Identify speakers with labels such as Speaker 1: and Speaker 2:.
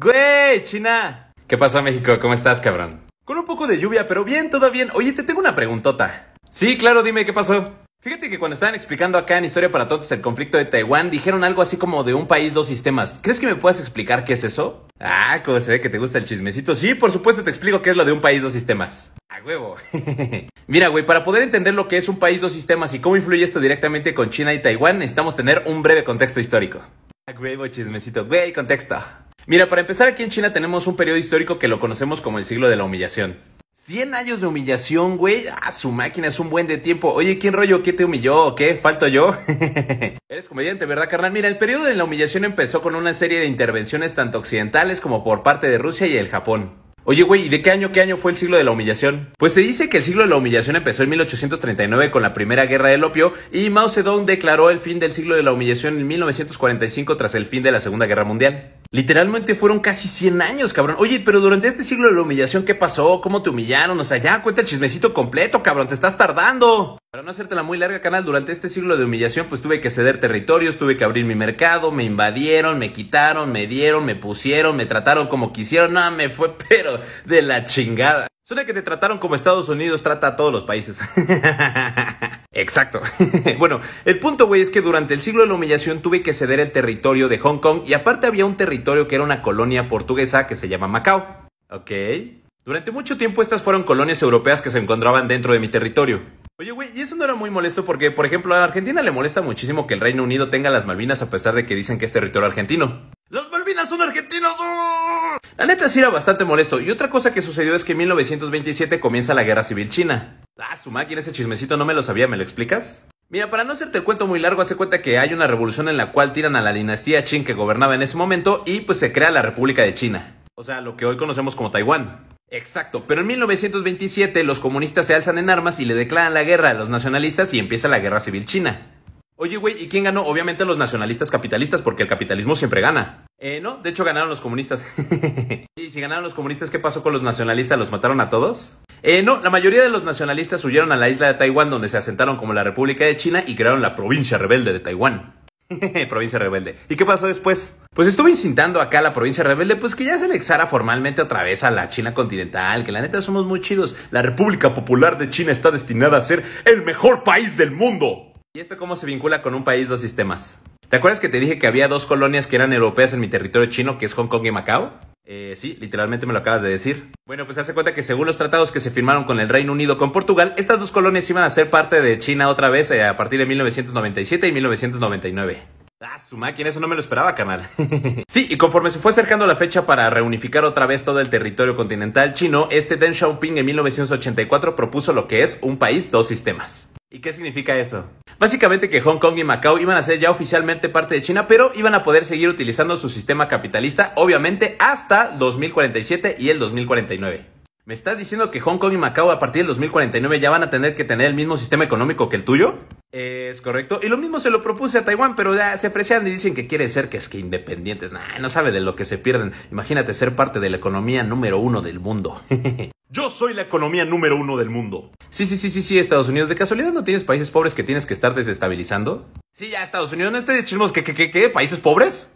Speaker 1: Güey, China. ¿Qué pasa, México? ¿Cómo estás, cabrón? Con un poco de lluvia, pero bien, todo bien. Oye, te tengo una preguntota. Sí, claro, dime, ¿qué pasó? Fíjate que cuando estaban explicando acá en Historia para Todos el conflicto de Taiwán, dijeron algo así como de un país, dos sistemas. ¿Crees que me puedas explicar qué es eso? Ah, como se ve que te gusta el chismecito. Sí, por supuesto te explico qué es lo de un país, dos sistemas. A huevo. Mira, güey, para poder entender lo que es un país, dos sistemas y cómo influye esto directamente con China y Taiwán, necesitamos tener un breve contexto histórico. A huevo, chismecito. Güey, contexto. Mira, para empezar, aquí en China tenemos un periodo histórico que lo conocemos como el siglo de la humillación. 100 años de humillación, güey. Ah, su máquina es un buen de tiempo. Oye, ¿quién rollo? ¿Qué te humilló? qué? ¿Falto yo? Eres comediante, ¿verdad, carnal? Mira, el periodo de la humillación empezó con una serie de intervenciones tanto occidentales como por parte de Rusia y el Japón. Oye, güey, ¿y de qué año, qué año fue el siglo de la humillación? Pues se dice que el siglo de la humillación empezó en 1839 con la primera guerra del opio y Mao Zedong declaró el fin del siglo de la humillación en 1945 tras el fin de la Segunda Guerra Mundial. Literalmente fueron casi 100 años, cabrón. Oye, pero durante este siglo de la humillación, ¿qué pasó? ¿Cómo te humillaron? O sea, ya cuenta el chismecito completo, cabrón, te estás tardando. Para no hacerte la muy larga, canal, durante este siglo de humillación, pues tuve que ceder territorios, tuve que abrir mi mercado, me invadieron, me quitaron, me dieron, me pusieron, me trataron como quisieron. No, me fue, pero de la chingada. Suena que te trataron como Estados Unidos trata a todos los países. Exacto. bueno, el punto, güey, es que durante el siglo de la humillación tuve que ceder el territorio de Hong Kong y aparte había un territorio que era una colonia portuguesa que se llama Macao. Ok. Durante mucho tiempo estas fueron colonias europeas que se encontraban dentro de mi territorio. Oye, güey, y eso no era muy molesto porque, por ejemplo, a Argentina le molesta muchísimo que el Reino Unido tenga las Malvinas a pesar de que dicen que es territorio argentino. ¡Las Malvinas son argentinos! La neta sí era bastante molesto. Y otra cosa que sucedió es que en 1927 comienza la Guerra Civil China. Ah, su máquina, ese chismecito no me lo sabía, ¿me lo explicas? Mira, para no hacerte el cuento muy largo, hace cuenta que hay una revolución en la cual tiran a la dinastía Qing que gobernaba en ese momento y pues se crea la República de China. O sea, lo que hoy conocemos como Taiwán. Exacto, pero en 1927 los comunistas se alzan en armas y le declaran la guerra a los nacionalistas y empieza la guerra civil china. Oye, güey, ¿y quién ganó? Obviamente los nacionalistas capitalistas, porque el capitalismo siempre gana. Eh, no, de hecho ganaron los comunistas. y si ganaron los comunistas, ¿qué pasó con los nacionalistas? ¿Los mataron a todos? Eh, no, la mayoría de los nacionalistas huyeron a la isla de Taiwán, donde se asentaron como la República de China y crearon la provincia rebelde de Taiwán. provincia rebelde. ¿Y qué pasó después? Pues estuve incitando acá a la provincia rebelde, pues que ya se anexara formalmente otra vez a la China continental, que la neta somos muy chidos. La República Popular de China está destinada a ser el mejor país del mundo. ¿Y esto cómo se vincula con un país, dos sistemas? ¿Te acuerdas que te dije que había dos colonias que eran europeas en mi territorio chino, que es Hong Kong y Macao? Eh, sí, literalmente me lo acabas de decir. Bueno, pues hace cuenta que según los tratados que se firmaron con el Reino Unido con Portugal, estas dos colonias iban a ser parte de China otra vez eh, a partir de 1997 y 1999. Ah, su máquina, eso no me lo esperaba, canal. sí, y conforme se fue acercando la fecha para reunificar otra vez todo el territorio continental chino, este Deng Xiaoping en 1984 propuso lo que es un país, dos sistemas. ¿Y qué significa eso? Básicamente que Hong Kong y Macao iban a ser ya oficialmente parte de China, pero iban a poder seguir utilizando su sistema capitalista, obviamente, hasta 2047 y el 2049. ¿Me estás diciendo que Hong Kong y Macao a partir del 2049 ya van a tener que tener el mismo sistema económico que el tuyo? Es correcto. Y lo mismo se lo propuse a Taiwán, pero ya se ofrecían y dicen que quiere ser que es que independientes. no sabe de lo que se pierden. Imagínate ser parte de la economía número uno del mundo. Yo soy la economía número uno del mundo. Sí, sí, sí, sí, sí, Estados Unidos. ¿De casualidad no tienes países pobres que tienes que estar desestabilizando? Sí, ya, Estados Unidos, no estés de que, que, que, que, países pobres.